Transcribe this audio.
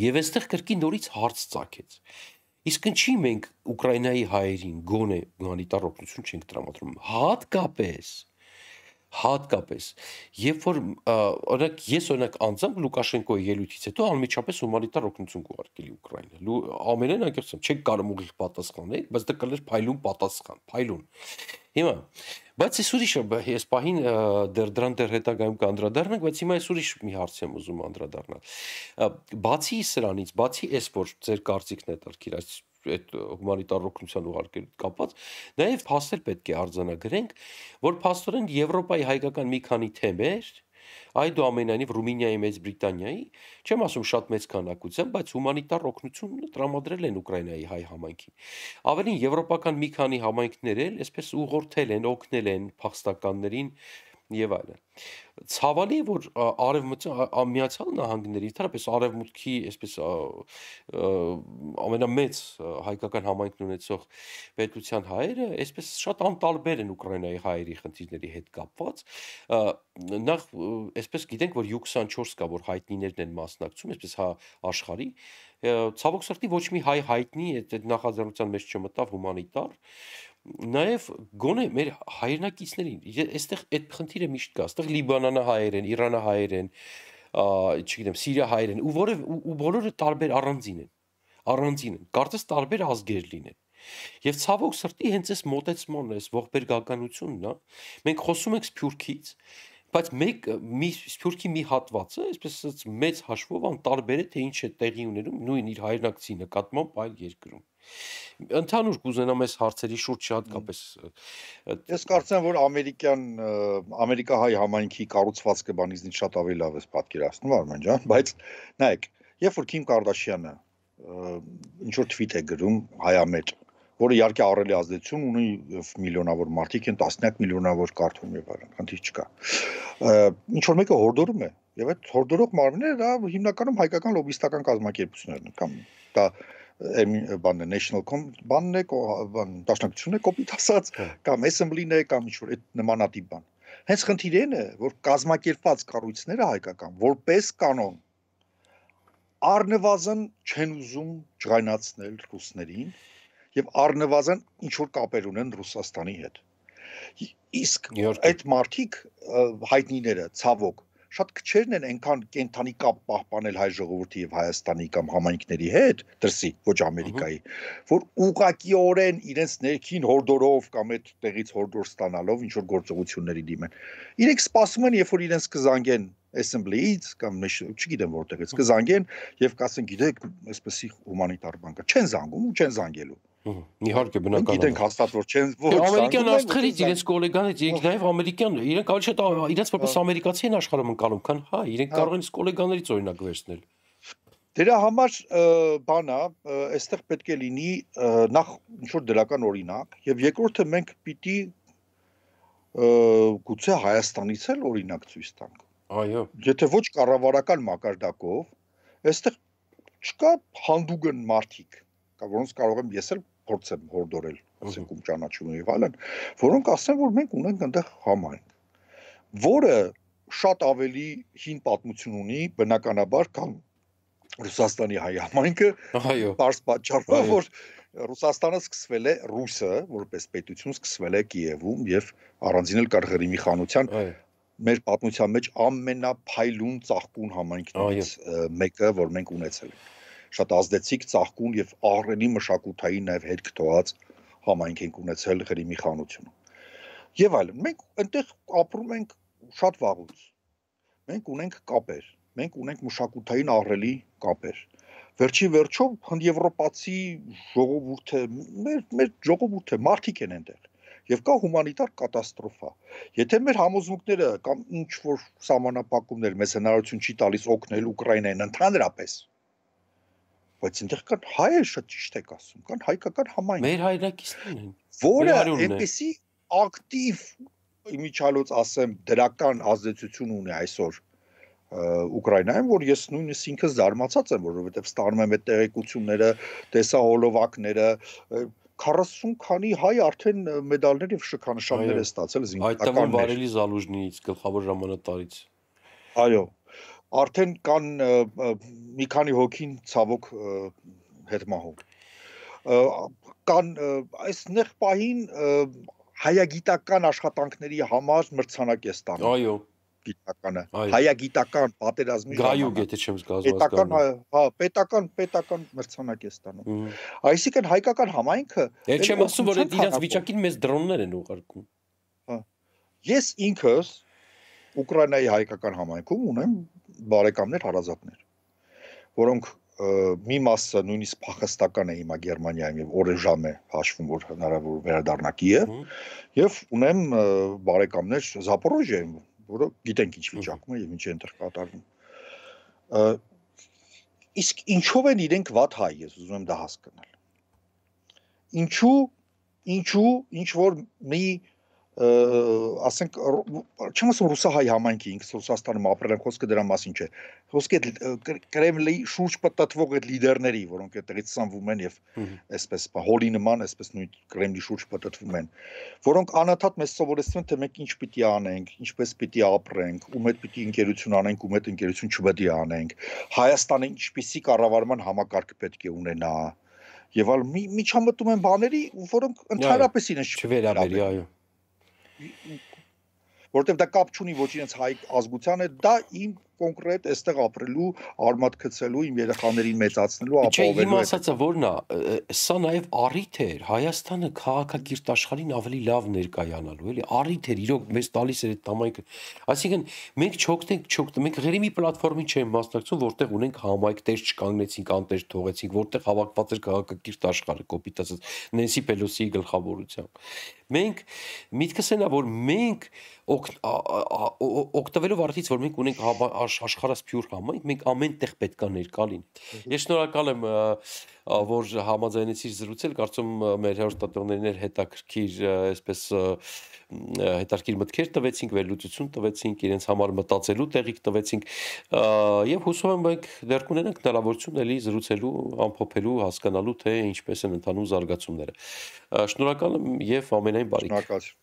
Եվ այստեղ կրկին նորից հարց ծագեց։ Իսկ ինչի մենք Ուկրաինայի հայերին գոնե հումանիտար օգնություն չենք տրամադրում։ Հատկապես հատկապես երբ որ օրինակ ես օրինակ անձամբ Լուկաշենկոյի ելույթից հետո անմիջապես հումանիտար օգնություն կուղարկելի Ուկրաինա։ Ամենեն անկեղծեմ չեք կարող ուղիղ պատասխանել, բայց դա կլեր փայլուն պատասխան, փայլուն։ Հիմա բայց ես ուրիշը ես պահին դեռ դրան դեռ հետագայում կանդրադառնանք, բայց հիմա ես ուրիշ մի հարց եմ ուզում անդրադառնալ։ Բացի սրանից, բացի այս որ ձեր կարծիքն է դարքիր, այս այդ հումանիտար օգնության ուղարկելու կապված, նաև փաստեր պետք է արձանագրենք, որ փաստորեն Եվրոպայի հայկական մի քանի թեմեր Այդուամենայնիվ Ռումինիայի, Մեծ Բրիտանիայի, չեմ ասում շատ մեծ քանակությամբ, բայց հումանիտար օգնություն տրամադրել են Ուկրաինայի հայ համայնքին։ Ավելին եվրոպական մի քանի համայնքներ էլ այսպես ուղղորդել են, օգնել են փախստականներին եւ այլն։ Ցավալի է, որ արևմտյան միացյալ նահանգների, ընդհանրապես արևմուտքի, այսպես ամենամեծ հայկական համայնքն ունեցող պետության հայերը, այսպես շատ անտարբեր են Ուկրաինայի հայերի խնդիրների հետ կապված։ Նախ այսպես գիտենք, որ U24 կա, որ հայտնիներն են մասնակցում, այսպես հա աշխարհի ցավոք սրտի ոչ մի հայ հայտնի այդ նախաձեռնության մեջ չմտավ հումանիտար նաև գոնե մեր հայրենակիցներին այստեղ այդ խնդիրը միշտ կա այստեղ լիբանանահայերեն իրանահայերեն չգիտեմ սիրիահայերեն ու որը ու բոլորը տարբեր առանձին են առանձին են կարծես տարբեր ազգեր լինեն Եվ ցավոք սրտի հենց այս մոտեցմանն, այս ողբերգականությունն է։ Մենք խոսում ենք Սփյուռքից, բայց մեկ մի սփյուռքի մի հատվածը, այսպես մեծ հաշվով անտարբեր է թե ինչ է տեղի ունենում նույն իր հայրենակցի նկատմամբ այլ երկրում։ Ընդհանուր կուզենամ այս հարցերի շուրջ հատկապես Ես կարծեմ, որ ամերիկյան ամերիկահայ համայնքի կառուցվածքը բանից դին շատ ավելի լավ է պատկերացնում Արմեն ջան, բայց նայեք, երբ որ Քիմ Կարդաշյանը ինչ որ թվիթ է գրում հայամետ որը իհարկե առելի ազդեցություն ունի եւ միլիոնավոր մարդիկ են, տասնյակ միլիոնավոր կարդում եւ այլն, քանթիչ չկա։ Ինչ որ մեկը հորդորում է եւ այդ հորդորող մարմինները դա հիմնականում հայկական լոբիստական կազմակերպություններն են կամ դա բանը national com բանն է, բան դաշնակցությունն է կոպիտ ասած, հա։ կամ assembly-ն է, կամ ինչ որ այդ նմանատիպ բան։ Հենց խնդիրն է, որ կազմակերպված կառույցները հայկական որպես կանոն առնվազն չեն ուզում ճանաչնել ռուսներին եւ առնվազն ինչ որ կապեր ունեն Ռուսաստանի հետ։ Իսկ այդ մարտիկ հայտնիները ցավոք շատ քչերն են այնքան կենթանի կապ պահպանել հայ ժողովրդի եւ Հայաստանի կամ համայնքների հետ, դրսի, ոչ Ամերիկայի, որ ուղղակիորեն իրենց ներքին հորդորով կամ այդ տեղից հորդոր ստանալով ինչ որ գործողությունների դիմեն։ Իրենք սպասում են, երբ որ իրենց կզանգեն assembly-ից կամ չգիտեմ որտեղից կզանգեն եւ կասեն գիտեք այսպեսի հումանիտար բանկա չեն զանգում ու չեն զանգելու Իհարկե բնական է։ Գիտենք հաստատ որ չեն ոչ ամերիկյան աշխարհից իրենց գոլեգանից, իրենք նաև ամերիկյան, իրենք ավելի շատ իրենց որպես ամերիկացի են աշխարհում ընկալում, քան հա, իրենք կարող են գոլեգաներից օրինակ վերցնել։ Դրա համար բանա, այստեղ պետք է լինի նախ ինչ որ դրական օրինակ, եւ երկրորդը մենք պիտի գուցե Հայաստանից էլ օրինակ ցույց տանք Այո։ Եթե ոչ կառավարական մակարդակով, այստեղ չկա հանդուգն մարտիկ, որոնց կարող եմ ես էլ փորձեմ հորդորել, ասենք ճանաչում եւ այլն, որոնք ասեն, որ մենք ունենք այնտեղ համայնք, որը շատ ավելի հին պատմություն ունի, բնականաբար կամ Ռուսաստանի հայ համայնքը, այո, բարձ պատճառով որ Ռուսաստանը սկսվել է Ռուսը, որպես պետություն սկսվել է Կիևում եւ առանձին էլ կար Ղրիմի խանության մեր պատմության մեջ ամենափայլուն ծաղկուն համայնքներից մեկը, որ մենք ունեցել ենք։ Շատ ազդեցիկ ծաղկուն եւ ահռելի մշակութային նաեւ հետ գտած համայնք ենք ունեցել Ղրիմի խանությունը։ Եվ այլն, մենք այնտեղ ապրում ենք շատ վաղուց։ Մենք ունենք կապեր, մենք ունենք մշակութային ահռելի կապեր։ Վերջի վերջում հնդեվրոպացի ժողովուրդը, մեր մեր ժողովուրդը մարդիկ են այնտեղ եւ կա հումանիտար կատաստրոֆա։ Եթե մեր համոզմունքները կամ ինչ որ սահմանապակումներ մեզ հնարավորություն չի տալիս օգնել Ուկրաինային ընդհանրապես, բայց այնտեղ կան հայեր շատ ճիշտ եք ասում, կան հայկական համայնք։ Մեր հայրենակիցներն են, որը այնպեսի ակտիվ միջալոց ասեմ դրական ազդեցություն ունի այսօր Ուկրաինայում, որ ես նույնիսկ ինքս զարմացած եմ, որովհետև ստանում եմ այդ տեղեկությունները, տեսա հոլովակները, 40 քանի հայ արդեն մեդալներ եւ շքանշաններ է ստացել զինվորականներ։ Այդ թվում Վարելի Զալուժնից գլխավոր ժամանակատարից։ Այո, արդեն կան մի քանի հոգին ցավոք հետմահում։ Կան այս նեղ պահին հայագիտական աշխատանքների համար մրցանակ է ստանում։ Այո, գիտականը, հայագիտական պատերազմի գայուկ, եթե չեմ զգազված գանում։ Պետական, հա, պետական պետական մրցանակ է ստանում։ Այսինքն հայկական համայնքը Էլ չեմ ասում, որ այդ իրաց վիճակին մեզ դրոններ են ուղարկում։ Հա։ Ես ինքս Ուկրաինայի հայկական համայնքում ունեմ բարեկամներ, հարազատներ, որոնք մի մասը նույնիսկ փախստական է հիմա Գերմանիայում եւ օրեժամ է հաշվում որ հնարավոր վերադառնակի է եւ ունեմ բարեկամներ Զապորոժիայում որը գիտենք ինչ վիճակում է եւ ինչ է այնտեղ կատարվում։ Իսկ ինչով են իրենք վատ հայ, ես ուզում եմ դա հասկանալ։ Ինչու, ինչու, ինչ որ մի ասենք չեմ ասում ռուսահայ համայնքի ինքս Ռուսաստանում ապրել են խոսքը դրա մասին չէ խոսքը այդ Կրեմլի շուրջ պատտվող այդ լիդերների որոնք այդտեղից սանվում են եւ այսպես հոլի նման այսպես նույն Կրեմլի շուրջ պատտվում են որոնք անընդհատ մեզ սովորեցնում են թե մենք ինչ պիտի անենք ինչպես պիտի ապրենք ում հետ պիտի ընկերություն անենք ում հետ ընկերություն չպետք է անենք Հայաստանը ինչպիսի կառավարման համակարգ պետք է ունենա Եվ ալ միջամտում են բաների, որոնք ընդհանրապես իրենց չվերաբերի, այո որտեվ դա կապ չունի ոչ իրենց հայ ազգության հետ, դա իմ կոնկրետ այստեղ ապրելու, արմատ գցելու, իմ երեխաներին մեծացնելու, ապահովելու։ Չէ, իմ ասածը որն է, սա նաև առիթ էր Հայաստանը քաղաքագիրտ աշխարհին ավելի լավ ներկայանալու, էլի առիթ էր իրոք մեզ տալիս էր այդ համայնքը։ Այսինքն մենք չօգնենք, չօգնենք, մենք ղերի մի պլատֆորմի չենք մասնակցում, որտեղ ունենք համայնք, տեղ չկանգնեցինք, անտեր թողեցինք, որտեղ հավաքված էր քաղաքագիրտ աշխարհը, կոպիտ ասած, Նենսի Պելոսիի գլխավորությամբ։ Մենք միտքս էնա, որ մենք օգտվելով արդից, որ մենք ունենք աշխարհս փյուր համայնք, մենք ամեն տեղ պետքա ներկա լինենք։ Ես շնորհակալ եմ որ համաձայնեցիր զրուցել, կարծում մեր հերոստատորներին հետաքրքիր, այսպես հետաքրքիր մտքեր տվեցինք, վերլուծություն տվեցինք, իրենց համար մտածելու տեղիք տվեցինք եւ հուսով եմ մենք դեռ կունենանք հնարավորություն էլի զրուցելու, ամփոփելու, հասկանալու թե ինչպես են ընթանում զարգացումները։ Շնորհակալ եմ եւ ամենայն բարիք։ Շնորհակալ